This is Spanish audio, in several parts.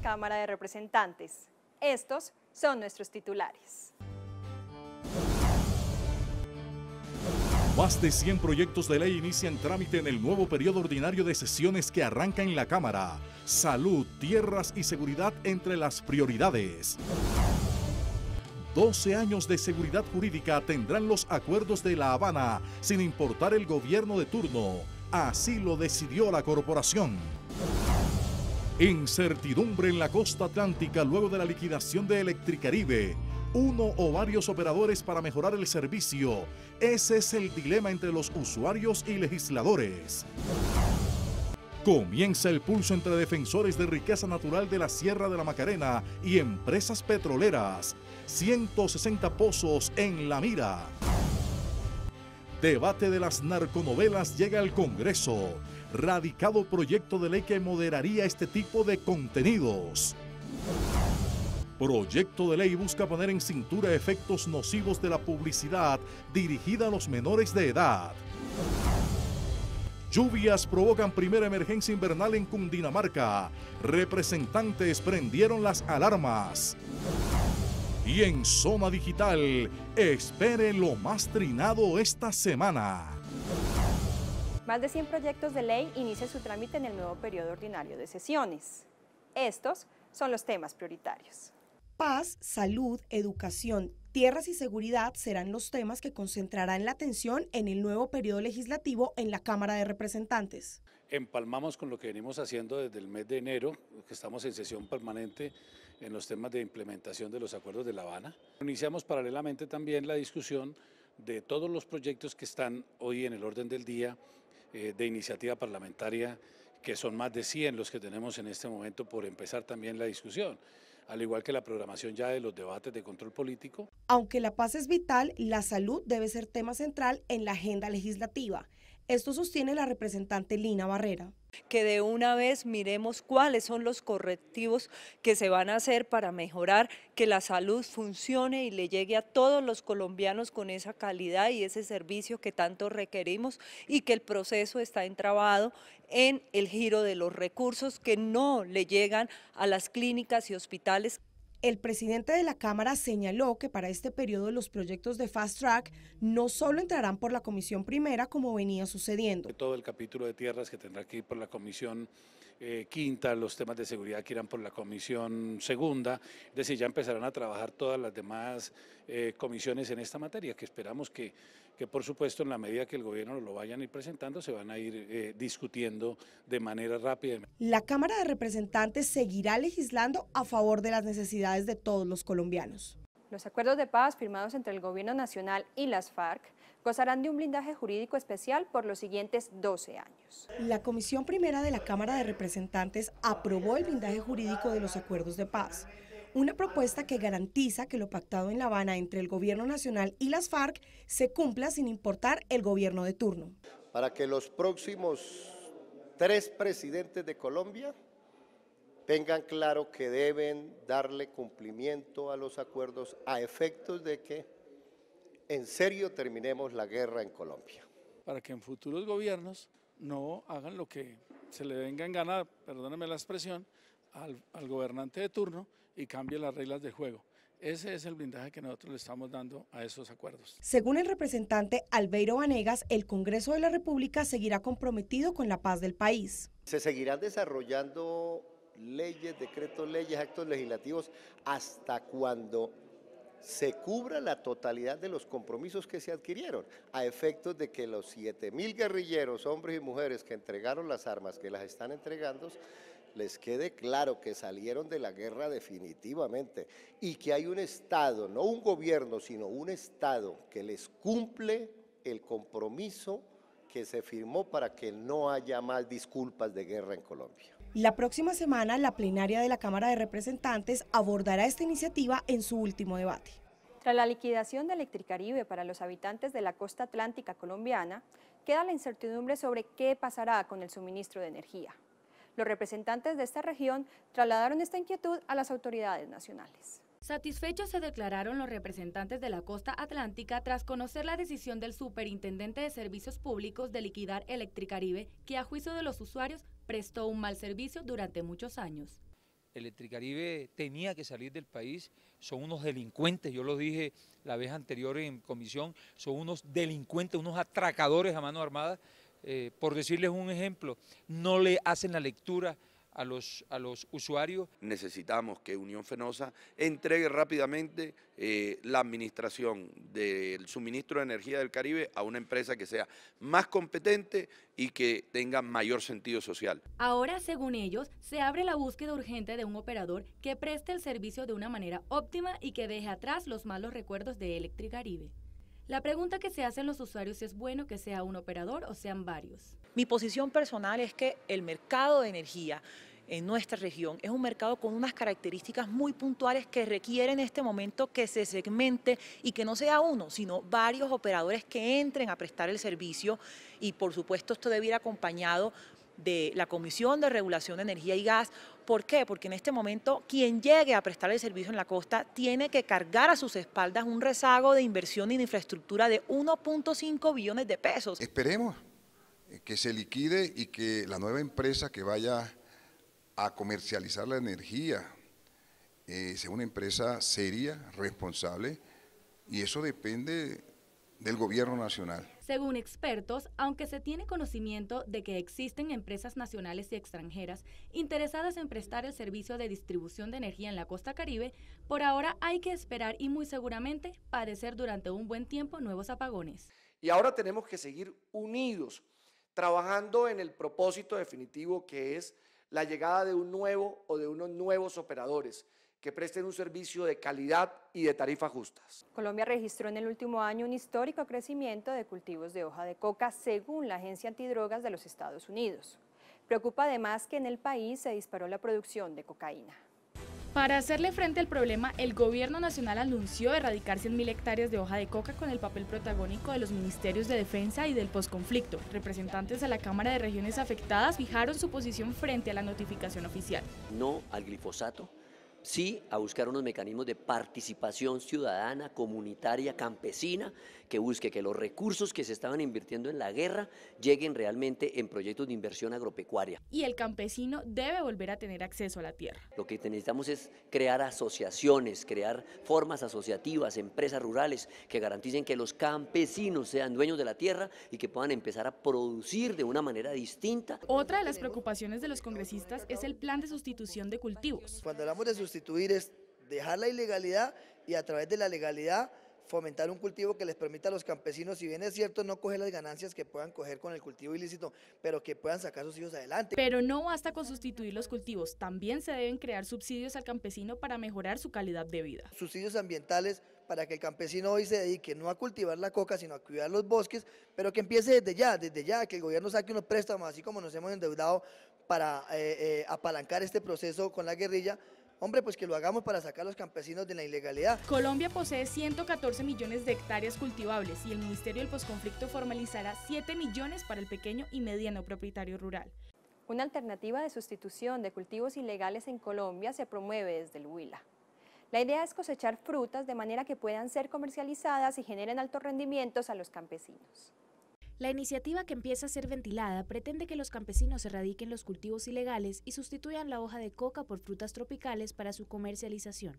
Cámara de Representantes. Estos son nuestros titulares. Más de 100 proyectos de ley inician trámite en el nuevo periodo ordinario de sesiones que arranca en la Cámara. Salud, tierras y seguridad entre las prioridades. 12 años de seguridad jurídica tendrán los acuerdos de La Habana, sin importar el gobierno de turno. Así lo decidió la corporación. Incertidumbre en la costa atlántica luego de la liquidación de Electricaribe. Uno o varios operadores para mejorar el servicio. Ese es el dilema entre los usuarios y legisladores. Comienza el pulso entre defensores de riqueza natural de la Sierra de la Macarena y empresas petroleras. 160 pozos en la mira. Debate de las narconovelas llega al Congreso radicado proyecto de ley que moderaría este tipo de contenidos. Proyecto de ley busca poner en cintura efectos nocivos de la publicidad dirigida a los menores de edad. Lluvias provocan primera emergencia invernal en Cundinamarca. Representantes prendieron las alarmas. Y en SOMA Digital, espere lo más trinado esta semana. Más de 100 proyectos de ley inician su trámite en el nuevo periodo ordinario de sesiones. Estos son los temas prioritarios. Paz, salud, educación, tierras y seguridad serán los temas que concentrarán la atención en el nuevo periodo legislativo en la Cámara de Representantes. Empalmamos con lo que venimos haciendo desde el mes de enero, que estamos en sesión permanente en los temas de implementación de los acuerdos de La Habana. Iniciamos paralelamente también la discusión de todos los proyectos que están hoy en el orden del día eh, de iniciativa parlamentaria, que son más de 100 los que tenemos en este momento por empezar también la discusión al igual que la programación ya de los debates de control político. Aunque la paz es vital, la salud debe ser tema central en la agenda legislativa. Esto sostiene la representante Lina Barrera que de una vez miremos cuáles son los correctivos que se van a hacer para mejorar que la salud funcione y le llegue a todos los colombianos con esa calidad y ese servicio que tanto requerimos y que el proceso está entrabado en el giro de los recursos que no le llegan a las clínicas y hospitales. El presidente de la Cámara señaló que para este periodo los proyectos de Fast Track no solo entrarán por la Comisión Primera como venía sucediendo. Todo el capítulo de tierras que tendrá que ir por la Comisión eh, Quinta, los temas de seguridad que irán por la Comisión Segunda, es decir, ya empezarán a trabajar todas las demás eh, comisiones en esta materia, que esperamos que que por supuesto en la medida que el gobierno lo vayan ir presentando se van a ir eh, discutiendo de manera rápida. La Cámara de Representantes seguirá legislando a favor de las necesidades de todos los colombianos. Los acuerdos de paz firmados entre el Gobierno Nacional y las FARC gozarán de un blindaje jurídico especial por los siguientes 12 años. La Comisión Primera de la Cámara de Representantes aprobó el blindaje jurídico de los acuerdos de paz una propuesta que garantiza que lo pactado en La Habana entre el gobierno nacional y las FARC se cumpla sin importar el gobierno de turno. Para que los próximos tres presidentes de Colombia tengan claro que deben darle cumplimiento a los acuerdos a efectos de que en serio terminemos la guerra en Colombia. Para que en futuros gobiernos no hagan lo que se le venga en gana, perdóname la expresión, al, gobernante de turno y cambie las reglas de juego. Ese es el blindaje que nosotros le estamos dando a esos acuerdos. Según el representante Albeiro Vanegas, el Congreso de la República seguirá comprometido con la paz del país. Se seguirán desarrollando leyes, decretos, leyes, actos legislativos hasta cuando se cubra la totalidad de los compromisos que se adquirieron, a efectos de que los 7.000 guerrilleros, hombres y mujeres que entregaron las armas, que las están entregando, les quede claro que salieron de la guerra definitivamente y que hay un Estado, no un gobierno, sino un Estado que les cumple el compromiso que se firmó para que no haya más disculpas de guerra en Colombia. La próxima semana la plenaria de la Cámara de Representantes abordará esta iniciativa en su último debate. Tras la liquidación de Electricaribe para los habitantes de la costa atlántica colombiana, queda la incertidumbre sobre qué pasará con el suministro de energía. Los representantes de esta región trasladaron esta inquietud a las autoridades nacionales. Satisfechos se declararon los representantes de la costa atlántica tras conocer la decisión del superintendente de servicios públicos de liquidar Electricaribe, que a juicio de los usuarios prestó un mal servicio durante muchos años. Electricaribe tenía que salir del país, son unos delincuentes, yo lo dije la vez anterior en comisión, son unos delincuentes, unos atracadores a mano armada eh, por decirles un ejemplo, no le hacen la lectura a los, usuarios. Necesitamos que Unión Fenosa entregue rápidamente eh, la administración del suministro de energía del Caribe a una empresa que sea más competente y que tenga mayor sentido social. Ahora, según ellos, se abre la búsqueda urgente de un operador que preste el servicio de una manera óptima y que deje atrás los malos recuerdos de Electricaribe. La pregunta que se hacen los usuarios es bueno que sea un operador o sean varios. Mi posición personal es que el mercado de energía en nuestra región. Es un mercado con unas características muy puntuales que requieren en este momento que se segmente y que no sea uno, sino varios operadores que entren a prestar el servicio y por supuesto esto debe ir acompañado de la Comisión de Regulación de Energía y Gas. ¿Por qué? Porque en este momento quien llegue a prestar el servicio en la costa tiene que cargar a sus espaldas un rezago de inversión en infraestructura de 1.5 billones de pesos. Esperemos eh, que se liquide y que la nueva empresa que vaya a comercializar la energía eh, sea una empresa seria, responsable, y eso depende del gobierno nacional. Según expertos, aunque se tiene conocimiento de que existen empresas nacionales y extranjeras interesadas en prestar el servicio de distribución de energía en la costa caribe, por ahora hay que esperar y muy seguramente padecer durante un buen tiempo nuevos apagones. Y ahora tenemos que seguir unidos, trabajando en el propósito definitivo que es la llegada de un nuevo o de unos nuevos operadores que presten un servicio de calidad y de tarifas justas. Colombia registró en el último año un histórico crecimiento de cultivos de hoja de coca, según la Agencia Antidrogas de los Estados Unidos. Preocupa además que en el país se disparó la producción de cocaína. Para hacerle frente al problema, el gobierno nacional anunció erradicar 100.000 hectáreas de hoja de coca con el papel protagónico de los ministerios de defensa y del posconflicto. Representantes de la Cámara de Regiones afectadas fijaron su posición frente a la notificación oficial. No al glifosato, sí a buscar unos mecanismos de participación ciudadana, comunitaria, campesina, que busque que los recursos que se estaban invirtiendo en la guerra lleguen realmente en proyectos de inversión agropecuaria. Y el campesino debe volver a tener acceso a la tierra. Lo que necesitamos es crear asociaciones, crear formas asociativas, empresas rurales que garanticen que los campesinos sean dueños de la tierra y que puedan empezar a producir de una manera distinta. Otra de las preocupaciones de los congresistas es el plan de sustitución de cultivos. Cuando hablamos de sustituir es dejar la ilegalidad y a través de la legalidad fomentar un cultivo que les permita a los campesinos, si bien es cierto, no coger las ganancias que puedan coger con el cultivo ilícito, pero que puedan sacar sus hijos adelante. Pero no basta con sustituir los cultivos, también se deben crear subsidios al campesino para mejorar su calidad de vida. Subsidios ambientales para que el campesino hoy se dedique no a cultivar la coca, sino a cuidar los bosques, pero que empiece desde ya, desde ya, que el gobierno saque unos préstamos, así como nos hemos endeudado para eh, eh, apalancar este proceso con la guerrilla, Hombre, pues que lo hagamos para sacar a los campesinos de la ilegalidad. Colombia posee 114 millones de hectáreas cultivables y el Ministerio del Posconflicto formalizará 7 millones para el pequeño y mediano propietario rural. Una alternativa de sustitución de cultivos ilegales en Colombia se promueve desde el Huila. La idea es cosechar frutas de manera que puedan ser comercializadas y generen altos rendimientos a los campesinos. La iniciativa que empieza a ser ventilada pretende que los campesinos erradiquen los cultivos ilegales y sustituyan la hoja de coca por frutas tropicales para su comercialización.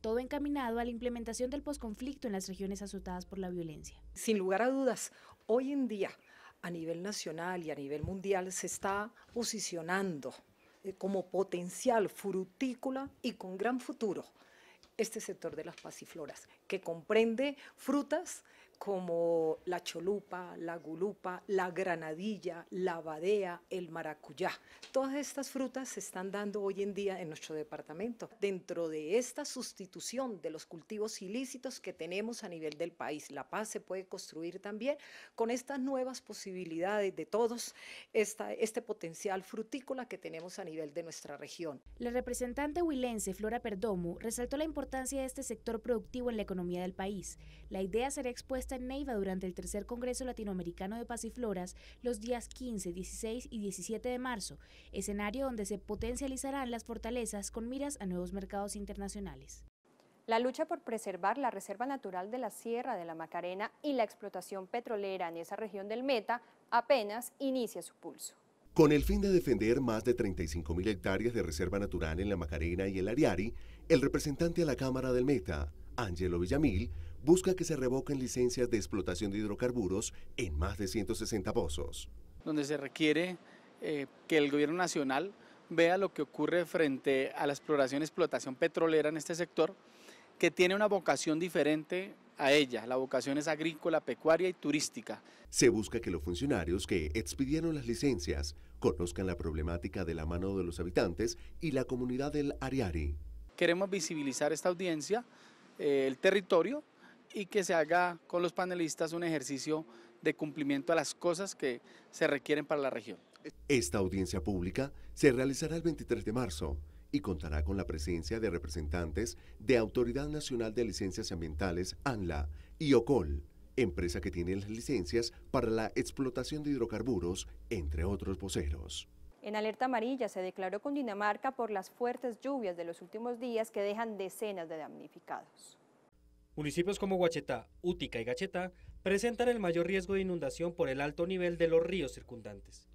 Todo encaminado a la implementación del posconflicto en las regiones azotadas por la violencia. Sin lugar a dudas, hoy en día, a nivel nacional y a nivel mundial, se está posicionando eh, como potencial frutícola y con gran futuro este sector de las pasifloras, que comprende frutas como la cholupa, la gulupa, la granadilla, la badea, el maracuyá. Todas estas frutas se están dando hoy en día en nuestro departamento. Dentro de esta sustitución de los cultivos ilícitos que tenemos a nivel del país, la paz se puede construir también con estas nuevas posibilidades de todos, este potencial frutícola que tenemos a nivel de nuestra región. La representante huilense Flora Perdomo resaltó la importancia de este sector productivo en la economía del país. La idea será expuesta en Neiva durante el tercer Congreso Latinoamericano de Pasifloras los días 15, 16 y 17 de marzo, escenario donde se potencializarán las fortalezas con miras a nuevos mercados internacionales. La lucha por preservar la reserva natural de la Sierra de la Macarena y la explotación petrolera en esa región del Meta apenas inicia su pulso. Con el fin de defender más de 35.000 hectáreas de reserva natural en la Macarena y el Ariari, el representante a la Cámara del Meta, Angelo Villamil, busca que se revoquen licencias de explotación de hidrocarburos en más de 160 pozos. Donde se requiere eh, que el gobierno nacional vea lo que ocurre frente a la exploración y explotación petrolera en este sector, que tiene una vocación diferente a ella. La vocación es agrícola, pecuaria y turística. Se busca que los funcionarios que expidieron las licencias conozcan la problemática de la mano de los habitantes y la comunidad del Ariari. Queremos visibilizar esta audiencia, eh, el territorio, y que se haga con los panelistas un ejercicio de cumplimiento a las cosas que se requieren para la región. Esta audiencia pública se realizará el 23 de marzo y contará con la presencia de representantes de Autoridad Nacional de Licencias Ambientales, ANLA, y OCOL, empresa que tiene las licencias para la explotación de hidrocarburos, entre otros voceros. En alerta amarilla se declaró con Dinamarca por las fuertes lluvias de los últimos días que dejan decenas de damnificados. Municipios como Huachetá, Útica y Gachetá presentan el mayor riesgo de inundación por el alto nivel de los ríos circundantes.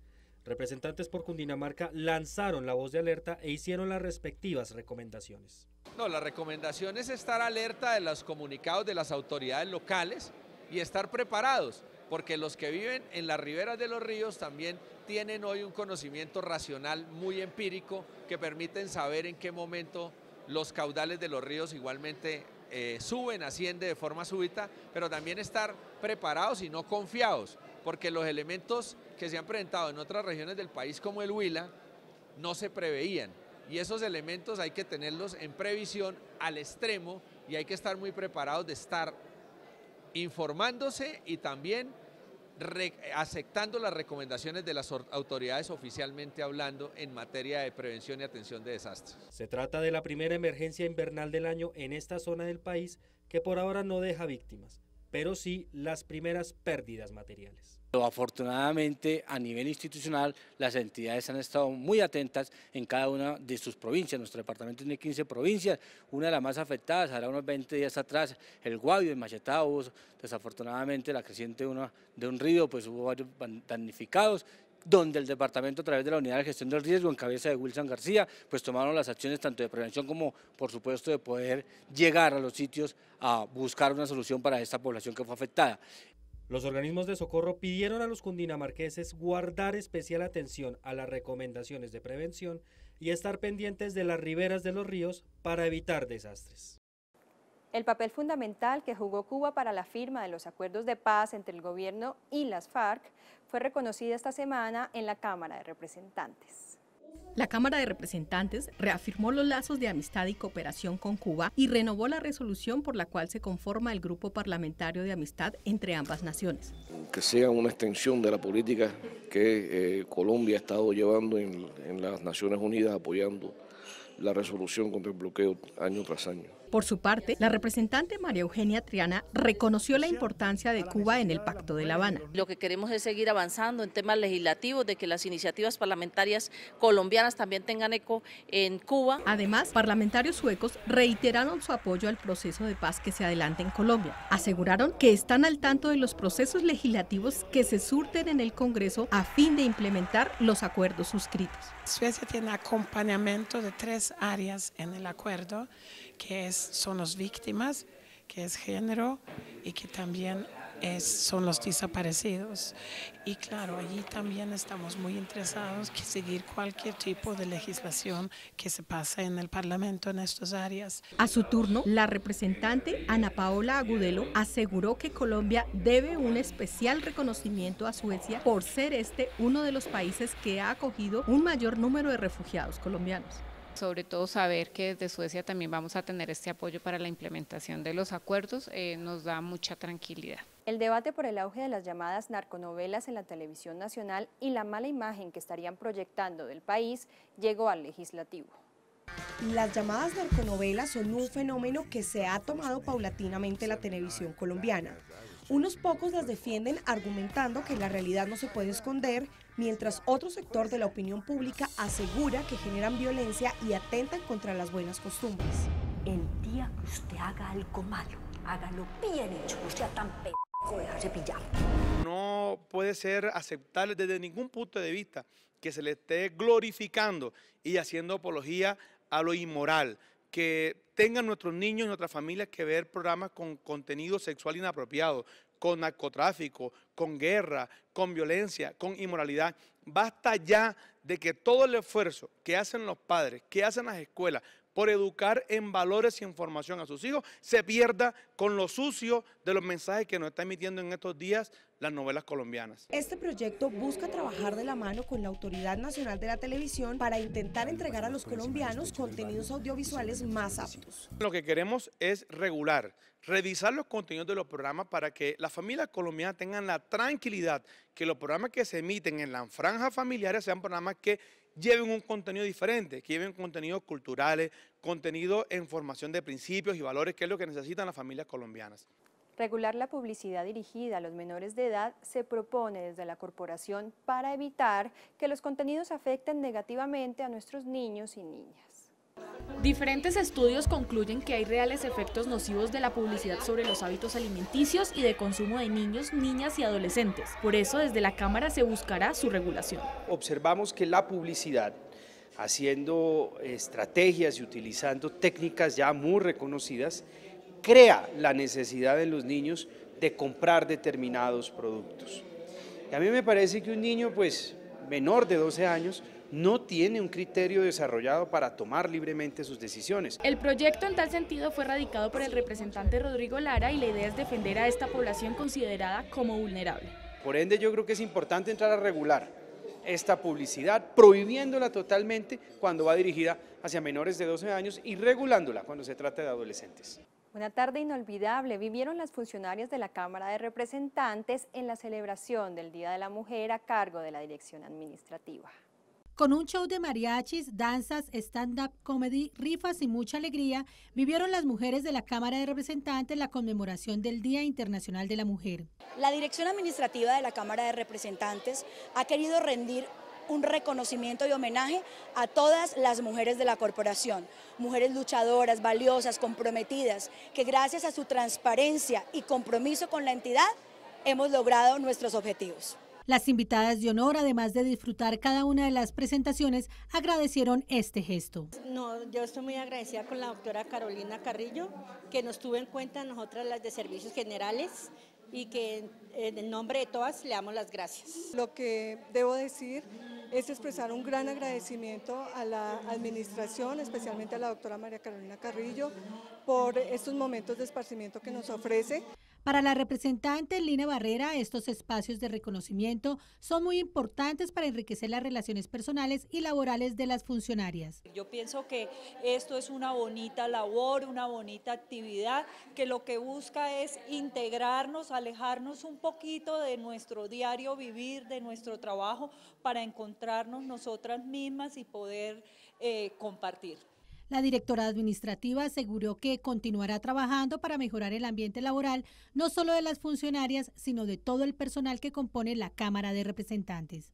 Representantes por Cundinamarca lanzaron la voz de alerta e hicieron las respectivas recomendaciones. No, la recomendación es estar alerta de los comunicados de las autoridades locales y estar preparados, porque los que viven en las riberas de los ríos también tienen hoy un conocimiento racional muy empírico que permiten saber en qué momento los caudales de los ríos igualmente eh, suben, asciende de forma súbita, pero también estar preparados y no confiados, porque los elementos que se han presentado en otras regiones del país como el Huila no se preveían. Y esos elementos hay que tenerlos en previsión al extremo y hay que estar muy preparados de estar informándose y también aceptando las recomendaciones de las autoridades oficialmente hablando en materia de prevención y atención de desastres. Se trata de la primera emergencia invernal del año en esta zona del país que por ahora no deja víctimas, pero sí las primeras pérdidas materiales. Afortunadamente, a nivel institucional, las entidades han estado muy atentas en cada una de sus provincias. Nuestro departamento tiene 15 provincias, una de las más afectadas, ahora unos 20 días atrás, el Guavio, el Machetado, desafortunadamente la creciente de, de un río, pues hubo varios damnificados donde el departamento a través de la unidad de gestión del riesgo en cabeza de Wilson García, pues tomaron las acciones tanto de prevención como por supuesto de poder llegar a los sitios a buscar una solución para esta población que fue afectada. Los organismos de socorro pidieron a los cundinamarqueses guardar especial atención a las recomendaciones de prevención y estar pendientes de las riberas de los ríos para evitar desastres el papel fundamental que jugó Cuba para la firma de los acuerdos de paz entre el gobierno y las FARC fue reconocida esta semana en la Cámara de Representantes. La Cámara de Representantes reafirmó los lazos de amistad y cooperación con Cuba y renovó la resolución por la cual se conforma el Grupo Parlamentario de Amistad entre ambas naciones. Que sea una extensión de la política que eh, Colombia ha estado llevando en las Naciones Unidas apoyando la resolución contra el bloqueo año tras año. Por su parte, la representante María Eugenia Triana reconoció la importancia de Cuba en el Pacto de La Habana. Lo que queremos es seguir avanzando en temas legislativos, de que las iniciativas parlamentarias colombianas también tengan eco en Cuba. Además, parlamentarios suecos reiteraron su apoyo al proceso de paz que se adelanta en Colombia. Aseguraron que están al tanto de los procesos legislativos que se surten en el Congreso a fin de implementar los acuerdos suscritos. Suecia tiene acompañamiento de tres áreas en el acuerdo que son las víctimas, que es género y que también son los desaparecidos. Y claro, allí también estamos muy interesados en seguir cualquier tipo de legislación que se pase en el Parlamento en estas áreas. A su turno, la representante Ana Paola Agudelo aseguró que Colombia debe un especial reconocimiento a Suecia por ser este uno de los países que ha acogido un mayor número de refugiados colombianos sobre todo saber que desde Suecia también vamos a tener este apoyo para la implementación de los acuerdos eh, nos da mucha tranquilidad. El debate por el auge de las llamadas narconovelas en la televisión nacional y la mala imagen que estarían proyectando del país llegó al legislativo. Las llamadas narconovelas son un fenómeno que se ha tomado paulatinamente la televisión colombiana. Unos pocos las defienden argumentando que la realidad no se puede esconder mientras otro sector de la opinión pública asegura que generan violencia y atentan contra las buenas costumbres. El día que usted haga algo malo, hágalo bien hecho, no sea tan p No puede ser aceptable desde ningún punto de vista que se le esté glorificando y haciendo apología a lo inmoral, que tengan nuestros niños y nuestras familias que ver programas con contenido sexual inapropiado, con narcotráfico, con guerra, con violencia, con inmoralidad. Basta ya de que todo el esfuerzo que hacen los padres, que hacen las escuelas por educar en valores y en formación a sus hijos, se pierda con lo sucio de los mensajes que nos está emitiendo en estos días las novelas colombianas. Este proyecto busca trabajar de la mano con la Autoridad Nacional de la Televisión para intentar entregar a los colombianos contenidos audiovisuales más aptos. Lo que queremos es regular, revisar los contenidos de los programas para que las familias colombianas tengan la tranquilidad que los programas que se emiten en la franjas familiares sean programas que lleven un contenido diferente, que lleven contenidos culturales, contenido en formación de principios y valores, que es lo que necesitan las familias colombianas. Regular la publicidad dirigida a los menores de edad se propone desde la corporación para evitar que los contenidos afecten negativamente a nuestros niños y niñas. Diferentes estudios concluyen que hay reales efectos nocivos de la publicidad sobre los hábitos alimenticios y de consumo de niños, niñas y adolescentes. Por eso desde la Cámara se buscará su regulación. Observamos que la publicidad, haciendo estrategias y utilizando técnicas ya muy reconocidas, crea la necesidad de los niños de comprar determinados productos. Y a mí me parece que un niño pues menor de 12 años no tiene un criterio desarrollado para tomar libremente sus decisiones. El proyecto en tal sentido fue radicado por el representante Rodrigo Lara y la idea es defender a esta población considerada como vulnerable. Por ende yo creo que es importante entrar a regular, esta publicidad, prohibiéndola totalmente cuando va dirigida hacia menores de 12 años y regulándola cuando se trata de adolescentes. Una tarde inolvidable vivieron las funcionarias de la Cámara de Representantes en la celebración del Día de la Mujer a cargo de la Dirección Administrativa. Con un show de mariachis, danzas, stand-up comedy, rifas y mucha alegría, vivieron las mujeres de la Cámara de Representantes la conmemoración del Día Internacional de la Mujer. La Dirección Administrativa de la Cámara de Representantes ha querido rendir un reconocimiento y homenaje a todas las mujeres de la corporación, mujeres luchadoras, valiosas, comprometidas, que gracias a su transparencia y compromiso con la entidad hemos logrado nuestros objetivos. Las invitadas de honor, además de disfrutar cada una de las presentaciones, agradecieron este gesto. No, yo estoy muy agradecida con la doctora Carolina Carrillo, que nos tuvo en cuenta nosotras las de servicios generales y que en el nombre de todas le damos las gracias. Lo que debo decir es expresar un gran agradecimiento a la administración, especialmente a la doctora María Carolina Carrillo, por estos momentos de esparcimiento que nos ofrece. Para la representante Lina Barrera, estos espacios de reconocimiento son muy importantes para enriquecer las relaciones personales y laborales de las funcionarias. Yo pienso que esto es una bonita labor, una bonita actividad que lo que busca es integrarnos, alejarnos un poquito de nuestro diario vivir, de nuestro trabajo, para encontrarnos nosotras mismas y poder eh, compartir. La directora administrativa aseguró que continuará trabajando para mejorar el ambiente laboral, no solo de las funcionarias, sino de todo el personal que compone la Cámara de Representantes.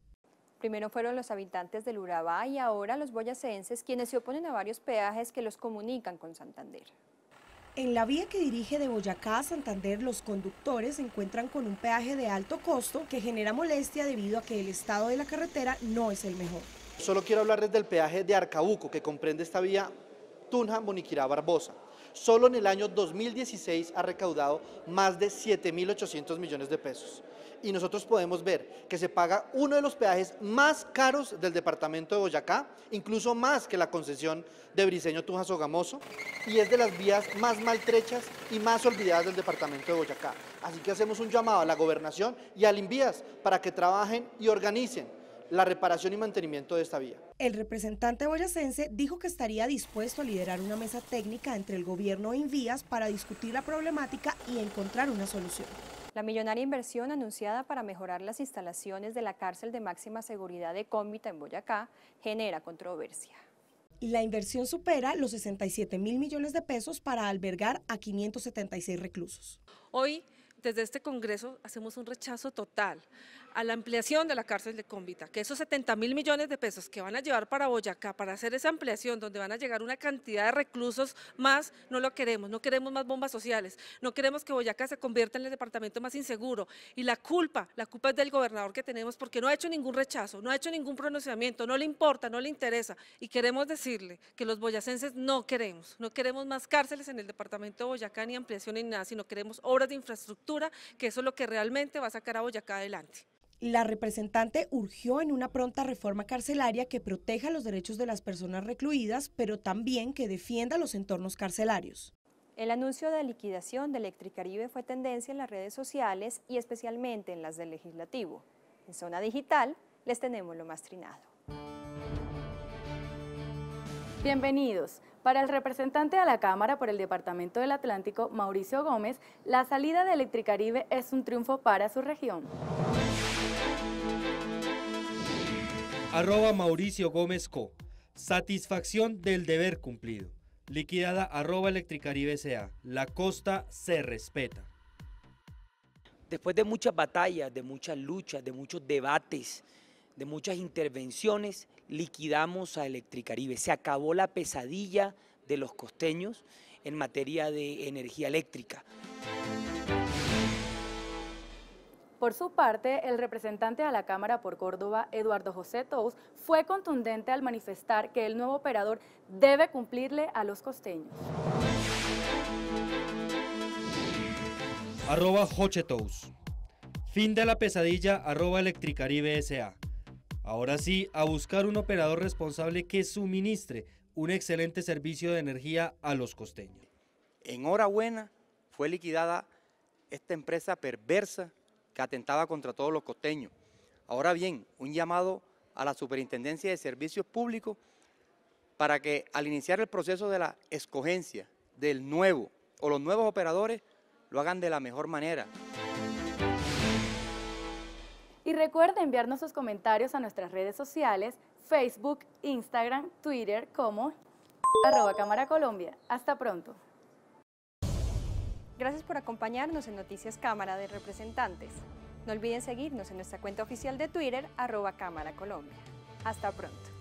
Primero fueron los habitantes del Urabá y ahora los boyacenses quienes se oponen a varios peajes que los comunican con Santander. En la vía que dirige de Boyacá a Santander, los conductores se encuentran con un peaje de alto costo que genera molestia debido a que el estado de la carretera no es el mejor. Solo quiero hablarles del peaje de Arcabuco, que comprende esta vía Tunja Moniquirá Barbosa. Solo en el año 2016 ha recaudado más de 7.800 millones de pesos. Y nosotros podemos ver que se paga uno de los peajes más caros del departamento de Boyacá, incluso más que la concesión de Briceño Tunja Sogamoso, y es de las vías más maltrechas y más olvidadas del departamento de Boyacá. Así que hacemos un llamado a la gobernación y al Invías para que trabajen y organicen la reparación y mantenimiento de esta vía. El representante boyacense dijo que estaría dispuesto a liderar una mesa técnica entre el gobierno e Invías para discutir la problemática y encontrar una solución. La millonaria inversión anunciada para mejorar las instalaciones de la cárcel de máxima seguridad de Cómbita en Boyacá genera controversia. La inversión supera los 67 mil millones de pesos para albergar a 576 reclusos. Hoy desde este Congreso hacemos un rechazo total a la ampliación de la cárcel de Cómbita, que esos 70 mil millones de pesos que van a llevar para Boyacá para hacer esa ampliación, donde van a llegar una cantidad de reclusos más, no lo queremos, no queremos más bombas sociales, no queremos que Boyacá se convierta en el departamento más inseguro. Y la culpa, la culpa es del gobernador que tenemos porque no ha hecho ningún rechazo, no ha hecho ningún pronunciamiento, no le importa, no le interesa. Y queremos decirle que los boyacenses no queremos, no queremos más cárceles en el departamento de Boyacá ni ampliación ni nada, sino queremos obras de infraestructura que eso es lo que realmente va a sacar a Boyacá adelante. La representante urgió en una pronta reforma carcelaria que proteja los derechos de las personas recluidas, pero también que defienda los entornos carcelarios. El anuncio de liquidación de Electricaribe fue tendencia en las redes sociales y especialmente en las del legislativo. En zona digital les tenemos lo más trinado. Bienvenidos. Para el representante a la Cámara por el Departamento del Atlántico, Mauricio Gómez, la salida de Electricaribe es un triunfo para su región. Arroba Mauricio Gómez Co. Satisfacción del deber cumplido. Liquidada arroba Electricaribe S.A. La costa se respeta. Después de muchas batallas, de muchas luchas, de muchos debates, de muchas intervenciones, liquidamos a Electricaribe. Se acabó la pesadilla de los costeños en materia de energía eléctrica. Por su parte, el representante a la Cámara por Córdoba, Eduardo José Tous, fue contundente al manifestar que el nuevo operador debe cumplirle a los costeños. Arroba Joche Fin de la pesadilla, arroba Electricaribe S.A. Ahora sí, a buscar un operador responsable que suministre un excelente servicio de energía a los costeños. Enhorabuena, fue liquidada esta empresa perversa que atentaba contra todos los costeños. Ahora bien, un llamado a la Superintendencia de Servicios Públicos para que al iniciar el proceso de la escogencia del nuevo o los nuevos operadores lo hagan de la mejor manera. Y recuerda enviarnos sus comentarios a nuestras redes sociales, Facebook, Instagram, Twitter, como arroba Cámara Colombia. Hasta pronto. Gracias por acompañarnos en Noticias Cámara de Representantes. No olviden seguirnos en nuestra cuenta oficial de Twitter, arroba Cámara Colombia. Hasta pronto.